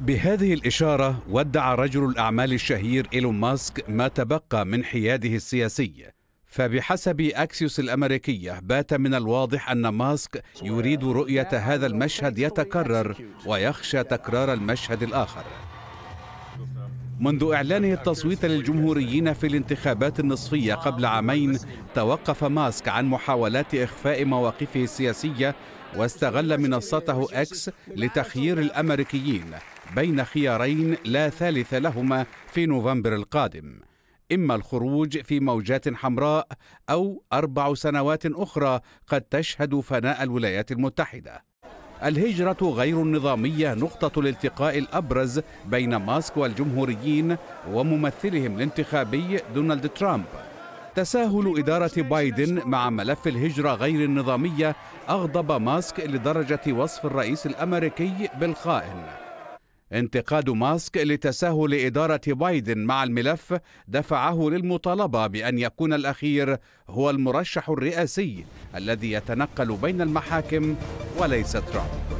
بهذه الإشارة ودع رجل الأعمال الشهير إيلون ماسك ما تبقى من حياده السياسي فبحسب أكسيوس الأمريكية بات من الواضح أن ماسك يريد رؤية هذا المشهد يتكرر ويخشى تكرار المشهد الآخر منذ إعلانه التصويت للجمهوريين في الانتخابات النصفية قبل عامين توقف ماسك عن محاولات إخفاء مواقفه السياسية واستغل منصته إكس لتخيير الأمريكيين بين خيارين لا ثالث لهما في نوفمبر القادم إما الخروج في موجات حمراء أو أربع سنوات أخرى قد تشهد فناء الولايات المتحدة الهجرة غير النظامية نقطة الالتقاء الأبرز بين ماسك والجمهوريين وممثلهم الانتخابي دونالد ترامب تساهل إدارة بايدن مع ملف الهجرة غير النظامية أغضب ماسك لدرجة وصف الرئيس الأمريكي بالخائن انتقاد ماسك لتساهل إدارة بايدن مع الملف دفعه للمطالبة بأن يكون الأخير هو المرشح الرئاسي الذي يتنقل بين المحاكم وليس ترامب